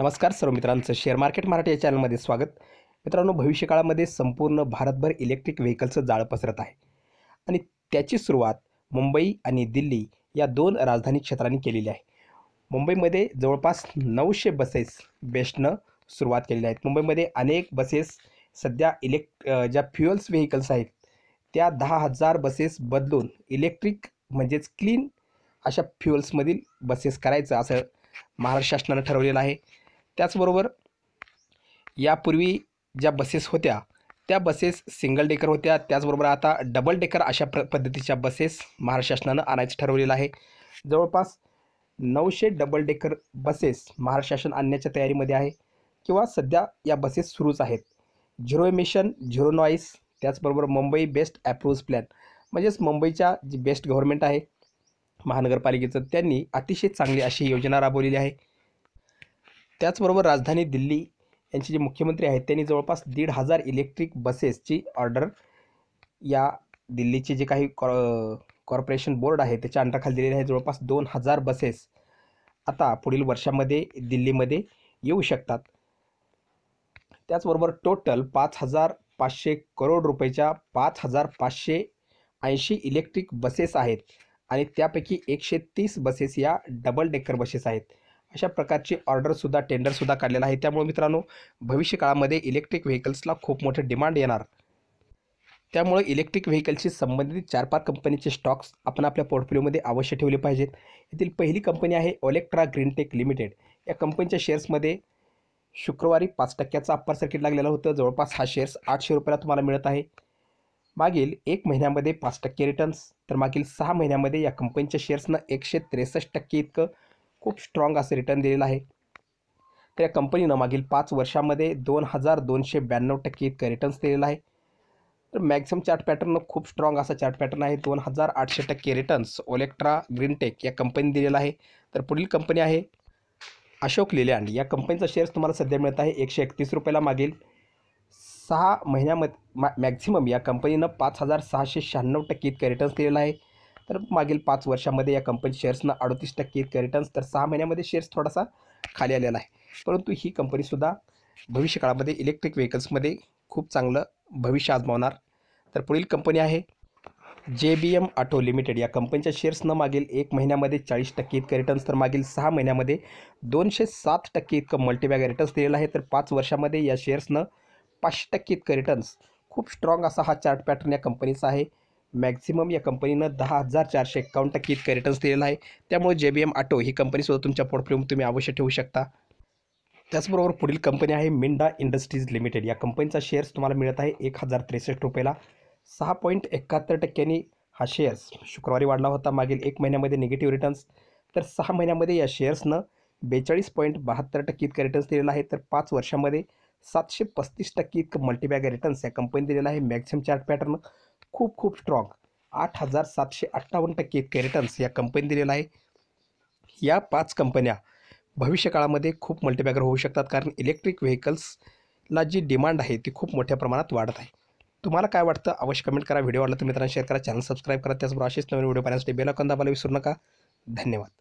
नमस्कार सर्व मित्रांचं share market Marathi या चॅनलमध्ये स्वागत मित्रांनो भविष्यकाळामध्ये संपूर्ण भारतभर इलेक्ट्रिक व्हेकल्सचं जाळं पसरत आहे आणि त्याची सुरुवात मुंबई आणि दिल्ली या दोन राजधानी क्षेत्रांनी केलेली आहे मुंबईमध्ये जवळपास नऊशे बसेस बेस्टनं सुरुवात केलेली आहेत मुंबईमध्ये अनेक बसेस सध्या इलेक्ट ज्या फ्युअल्स व्हेकल्स आहेत त्या दहा हजार बसेस बदलून इलेक्ट्रिक म्हणजेच क्लीन अशा फ्युअल्समधील बसेस करायचं असं महाराष्ट्र शासनानं ठरवलेलं आहे त्याचबरोबर यापूर्वी ज्या बसेस होत्या त्या बसेस सिंगल डेकर होत्या त्याचबरोबर आता डबल डेकर अशा प्र पद्धतीच्या बसेस महाराष्ट्र शासनानं आणायचं ठरवलेलं आहे जवळपास नऊशे डबल डेकर बसेस महाराष्ट्र शासन आणण्याच्या तयारीमध्ये आहे किंवा सध्या या बसेस सुरूच आहेत झिरो एमिशन झिरो नॉईस त्याचबरोबर मुंबई बेस्ट ॲप्रूव्ज प्लॅन म्हणजेच मुंबईच्या जी बेस्ट गव्हर्मेंट आहे महानगरपालिकेचं त्यांनी अतिशय चांगली अशी योजना राबवलेली आहे त्याचबरोबर राजधानी दिल्ली यांचे जे मुख्यमंत्री आहेत त्यांनी जवळपास दीड हजार इलेक्ट्रिक बसेसची ऑर्डर या दिल्लीचे जे काही कॉ कॉर्पोरेशन बोर्ड आहे त्याच्या अंडरखाली दिलेले आहे जवळपास दोन हजार बसेस आता पुढील वर्षामध्ये दिल्लीमध्ये येऊ शकतात त्याचबरोबर टोटल पाच हजार पाचशे करोड रुपयेच्या पाच हजार पाचशे ऐंशी इलेक्ट्रिक बसेस आहेत आणि त्यापैकी एकशे तीस बसेस या डबल डेकर बसेस आहेत अशा प्रकारची ऑर्डरसुद्धा टेंडरसुद्धा काढलेला आहे त्यामुळे मित्रांनो भविष्य काळामध्ये इलेक्ट्रिक व्हेकल्सला खूप मोठे डिमांड येणार त्यामुळे इलेक्ट्रिक व्हेकलशी संबंधित चार पाच कंपनीचे स्टॉक्स आपण आपल्या पोर्टफोलिओमध्ये अवश्य ठेवले पाहिजेत येथील पहिली कंपनी आहे ओलेक्ट्रा ग्रीनटेक लिमिटेड या कंपनीच्या शेअर्समध्ये शुक्रवारी पाच टक्क्याचा अप्पर सर्किट लागलेलं होतं जवळपास हा शेअर्स आठशे रुपयाला तुम्हाला मिळत आहे मागील एक महिन्यामध्ये पाच टक्के रिटर्न्स तर मागील सहा महिन्यामध्ये या कंपनीच्या शेअर्सनं एकशे त्रेसष्ट टक्के इतकं खूप स्ट्रॉंग असं रिटर्न दिलेलं आहे तर या कंपनीनं मागील पाच वर्षामध्ये दोन हजार दोनशे ब्याण्णव टक्के इतकं रिटर्न्स दिलेलं आहे तर मॅक्झिमम चार्ट पॅटर्न खूप स्ट्रॉंग असा चार्ट पॅटर्न आहे दोन हजार आठशे टक्के रिटर्न्स ओलेक्ट्रा ग्रीनटेक या कंपनीने दिलेला आहे तर पुढील कंपनी आहे अशोक लिलँड या कंपनीचा शेअर्स तुम्हाला सध्या मिळत आहे एकशे एकतीस रुपयाला मागील सहा महिन्यामध्ये मा मॅक्झिमम या कंपनीनं पाच हजार सहाशे शहाण्णव टक्के इतकं रिटर्न्स दिलेला आहे तर मागील पाच वर्षामध्ये या कंपनी शेअर्सना अडतीस टक्के इतके रिटर्न्स तर सहा महिन्यामध्ये शेअर्स थोडासा खाली आलेला आहे परंतु ही कंपनीसुद्धा भविष्यकाळामध्ये इलेक्ट्रिक व्हेकल्समध्ये खूप चांगलं भविष्य आजमावणार तर पुढील कंपनी आहे जे बी एम ऑटो लिमिटेड या कंपनीच्या शेअर्सनं मागील एक महिन्यामध्ये चाळीस टक्के इतकं रिटर्न्स तर मागील सहा महिन्यामध्ये दोनशे सात टक्के इतकं मल्टीबॅग रिटर्न्स दिलेलं आहे तर पाच वर्षामध्ये या शेअर्सनं पाचशे टक्के इतकं रिटर्न्स खूप स्ट्रॉंग असा हा चार्ट पॅटर्न या कंपनीचा आहे मॅक्झिमम या कंपनीनं दहा हजार चारशे एक्कावन्न टक्के इतकं रिटर्न्स दिलेला आहे त्यामुळे जे बी एम आटो ही कंपनीसुद्धा तुमच्या पोर्टफोलिओमध्ये तुम्ही अवश्य ठेवू शकता त्याचबरोबर पुढील कंपनी आहे मिंडा इंडस्ट्रीज लिमिटेड या कंपनीचा शेअर्स तुम्हाला मिळत आहे एक हजार त्रेसष्ट रुपयाला सहा पॉईंट एकाहत्तर टक्क्यांनी हा शेअर्स शुक्रवारी वाढला होता मागील एक महिन्यामध्ये निगेटिव्ह रिटर्न्स तर सहा महिन्यामध्ये या शेअर्सनं बेचाळीस पॉईंट बहात्तर टक्के इतका रिटर्न्स दिलेला आहे तर पाच वर्षामध्ये सातशे पस्तीस टक्के इतकं मल्टीबॅग रिटर्न्स या कंपनी दिलेला आहे मॅक्झिमम चार्ट पॅटर्न खूप खूप स्ट्रॉंग आठ हजार सातशे अठ्ठावन्न टक्के इतके या कंपनी दिलेला आहे या पाच कंपन्या भविष्यकाळामध्ये खूप मल्टीबॅगर होऊ शकतात कारण इलेक्ट्रिक व्हेकल्सला जी डिमांड आहे ती खूप मोठ्या प्रमाणात वाढत आहे तुम्हाला काय वाटतं अवश्य कमेंट करा व्हिडिओ आवडला तर मित्रांना शेअर करा चॅनल सबस्क्राईब करा त्याचबरोबर असेच नवीन व्हिडिओ पाहण्यासाठी बेल दाबायला विसरू नका धन्यवाद